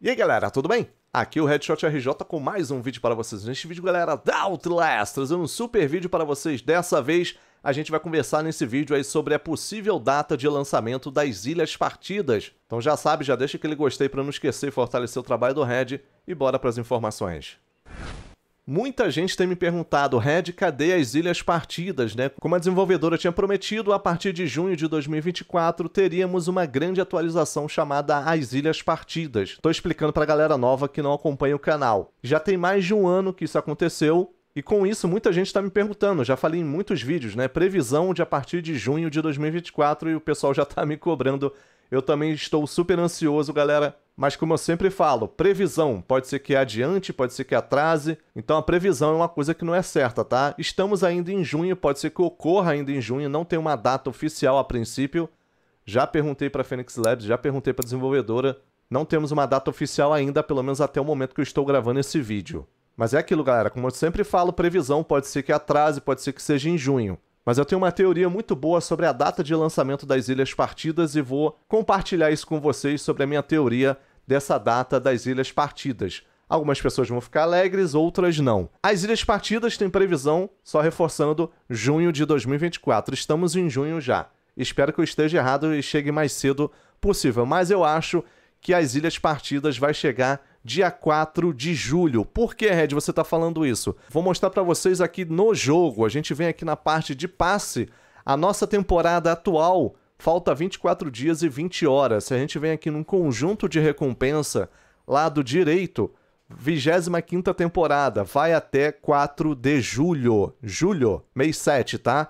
E aí galera, tudo bem? Aqui é o Headshot RJ com mais um vídeo para vocês. Neste vídeo, galera, da Outlast, trazendo um super vídeo para vocês. Dessa vez, a gente vai conversar nesse vídeo aí sobre a possível data de lançamento das Ilhas Partidas. Então já sabe, já deixa aquele gostei para não esquecer e fortalecer o trabalho do Red e bora para as informações. Muita gente tem me perguntado, Red, cadê as ilhas partidas, né? Como a desenvolvedora tinha prometido, a partir de junho de 2024 teríamos uma grande atualização chamada As Ilhas Partidas. Tô explicando pra galera nova que não acompanha o canal. Já tem mais de um ano que isso aconteceu, e com isso, muita gente está me perguntando, já falei em muitos vídeos, né? Previsão de a partir de junho de 2024 e o pessoal já está me cobrando. Eu também estou super ansioso, galera mas como eu sempre falo, previsão pode ser que adiante, pode ser que atrase. Então a previsão é uma coisa que não é certa, tá? Estamos ainda em junho, pode ser que ocorra ainda em junho, não tem uma data oficial a princípio. Já perguntei para a Phoenix Labs, já perguntei para a desenvolvedora. Não temos uma data oficial ainda, pelo menos até o momento que eu estou gravando esse vídeo. Mas é aquilo, galera, como eu sempre falo, previsão pode ser que atrase, pode ser que seja em junho mas eu tenho uma teoria muito boa sobre a data de lançamento das Ilhas Partidas e vou compartilhar isso com vocês sobre a minha teoria dessa data das Ilhas Partidas. Algumas pessoas vão ficar alegres, outras não. As Ilhas Partidas têm previsão, só reforçando, junho de 2024. Estamos em junho já. Espero que eu esteja errado e chegue mais cedo possível, mas eu acho que as Ilhas Partidas vai chegar dia 4 de julho. Por que, Red, você está falando isso? Vou mostrar para vocês aqui no jogo. A gente vem aqui na parte de passe a nossa temporada atual falta 24 dias e 20 horas. Se a gente vem aqui num conjunto de recompensa, lado direito, 25 temporada, vai até 4 de julho. Julho, mês 7, tá?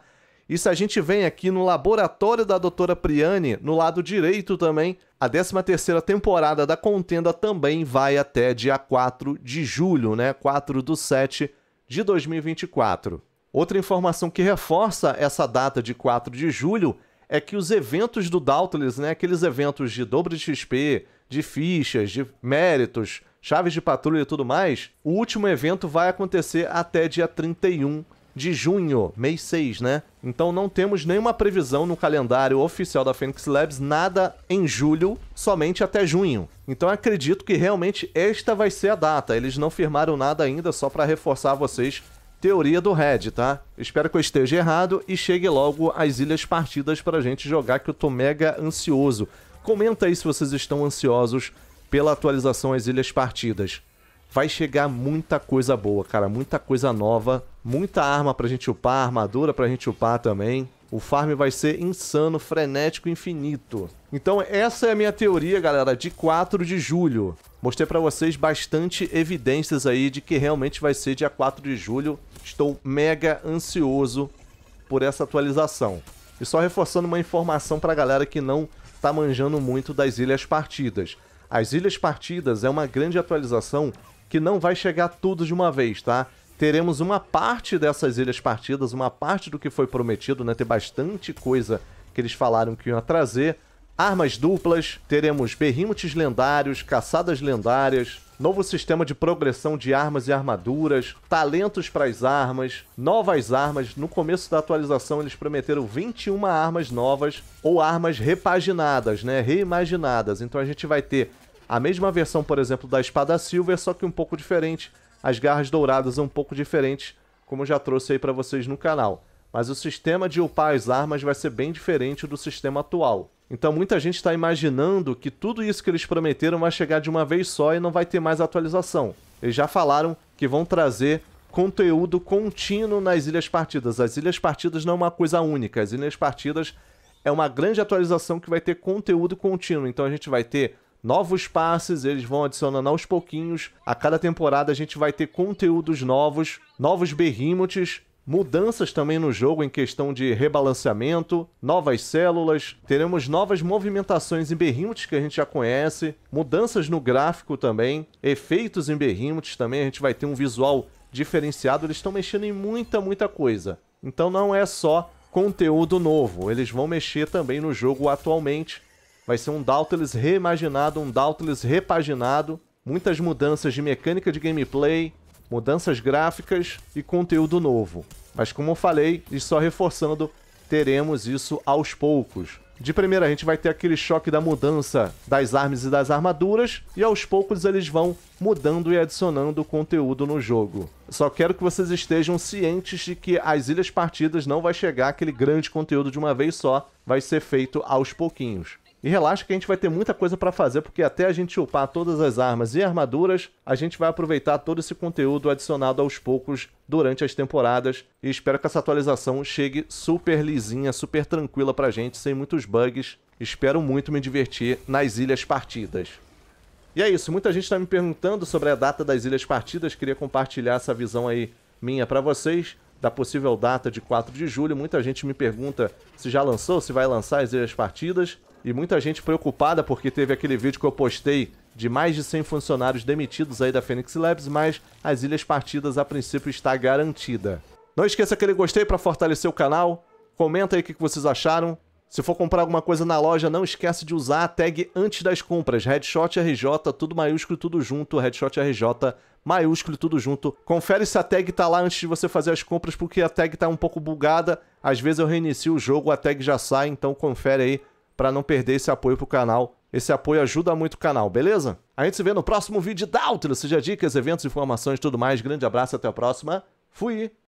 E se a gente vem aqui no laboratório da doutora Priane, no lado direito também, a 13ª temporada da contenda também vai até dia 4 de julho, né? 4 do 7 de 2024. Outra informação que reforça essa data de 4 de julho é que os eventos do Doubtless, né, aqueles eventos de dobro de XP, de fichas, de méritos, chaves de patrulha e tudo mais, o último evento vai acontecer até dia 31 de junho, mês 6, né? Então não temos nenhuma previsão no calendário oficial da Phoenix Labs, nada em julho, somente até junho. Então acredito que realmente esta vai ser a data. Eles não firmaram nada ainda, só para reforçar vocês teoria do Red, tá? Espero que eu esteja errado e chegue logo as ilhas partidas pra gente jogar, que eu tô mega ansioso. Comenta aí se vocês estão ansiosos pela atualização às ilhas partidas. Vai chegar muita coisa boa, cara, muita coisa nova, muita arma pra gente upar, armadura pra gente upar também. O farm vai ser insano, frenético, infinito. Então essa é a minha teoria, galera, de 4 de julho. Mostrei pra vocês bastante evidências aí de que realmente vai ser dia 4 de julho Estou mega ansioso por essa atualização. E só reforçando uma informação para a galera que não está manjando muito das Ilhas Partidas. As Ilhas Partidas é uma grande atualização que não vai chegar tudo de uma vez, tá? Teremos uma parte dessas Ilhas Partidas, uma parte do que foi prometido, né? Tem bastante coisa que eles falaram que iam trazer. Armas duplas, teremos berrimutes lendários, caçadas lendárias, novo sistema de progressão de armas e armaduras, talentos para as armas, novas armas. No começo da atualização eles prometeram 21 armas novas ou armas repaginadas, né, reimaginadas. Então a gente vai ter a mesma versão, por exemplo, da espada silver, só que um pouco diferente, as garras douradas um pouco diferentes, como já trouxe aí para vocês no canal. Mas o sistema de upar as armas vai ser bem diferente do sistema atual. Então muita gente está imaginando que tudo isso que eles prometeram vai chegar de uma vez só e não vai ter mais atualização. Eles já falaram que vão trazer conteúdo contínuo nas Ilhas Partidas. As Ilhas Partidas não é uma coisa única, as Ilhas Partidas é uma grande atualização que vai ter conteúdo contínuo. Então a gente vai ter novos passes, eles vão adicionando aos pouquinhos. A cada temporada a gente vai ter conteúdos novos, novos berrimotes Mudanças também no jogo em questão de rebalanceamento, novas células, teremos novas movimentações em Berrimutes que a gente já conhece, mudanças no gráfico também, efeitos em Berrimutes também, a gente vai ter um visual diferenciado, eles estão mexendo em muita, muita coisa. Então não é só conteúdo novo, eles vão mexer também no jogo atualmente. Vai ser um Dautilus reimaginado, um Dautilus repaginado, muitas mudanças de mecânica de gameplay, mudanças gráficas e conteúdo novo. Mas como eu falei, e só reforçando, teremos isso aos poucos. De primeira a gente vai ter aquele choque da mudança das armas e das armaduras, e aos poucos eles vão mudando e adicionando conteúdo no jogo. Só quero que vocês estejam cientes de que as ilhas partidas não vai chegar aquele grande conteúdo de uma vez só, vai ser feito aos pouquinhos. E relaxa que a gente vai ter muita coisa para fazer, porque até a gente upar todas as armas e armaduras, a gente vai aproveitar todo esse conteúdo adicionado aos poucos durante as temporadas. E espero que essa atualização chegue super lisinha, super tranquila pra gente, sem muitos bugs. Espero muito me divertir nas ilhas partidas. E é isso, muita gente está me perguntando sobre a data das ilhas partidas, queria compartilhar essa visão aí minha para vocês da possível data de 4 de julho. Muita gente me pergunta se já lançou, se vai lançar as ilhas partidas e muita gente preocupada porque teve aquele vídeo que eu postei de mais de 100 funcionários demitidos aí da Phoenix Labs, mas as ilhas partidas a princípio está garantida. Não esqueça aquele gostei para fortalecer o canal, comenta aí o que vocês acharam. Se for comprar alguma coisa na loja, não esquece de usar a tag antes das compras, Headshot RJ, tudo maiúsculo, tudo junto, Headshot RJ, maiúsculo, tudo junto. Confere se a tag tá lá antes de você fazer as compras, porque a tag tá um pouco bugada, às vezes eu reinicio o jogo, a tag já sai, então confere aí para não perder esse apoio pro canal. Esse apoio ajuda muito o canal, beleza? A gente se vê no próximo vídeo da Outro, seja dicas, eventos, informações e tudo mais. Grande abraço, até a próxima. Fui!